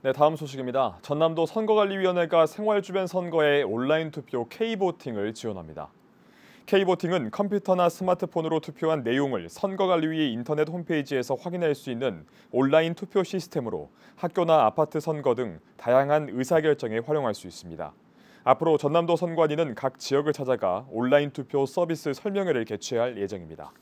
네, 다음 소식입니다. 전남도 선거관리위원회가 생활주변 선거에 온라인 투표 K보팅을 지원합니다. K보팅은 컴퓨터나 스마트폰으로 투표한 내용을 선거관리위 인터넷 홈페이지에서 확인할 수 있는 온라인 투표 시스템으로 학교나 아파트 선거 등 다양한 의사결정에 활용할 수 있습니다. 앞으로 전남도 선관위는 각 지역을 찾아가 온라인 투표 서비스 설명회를 개최할 예정입니다.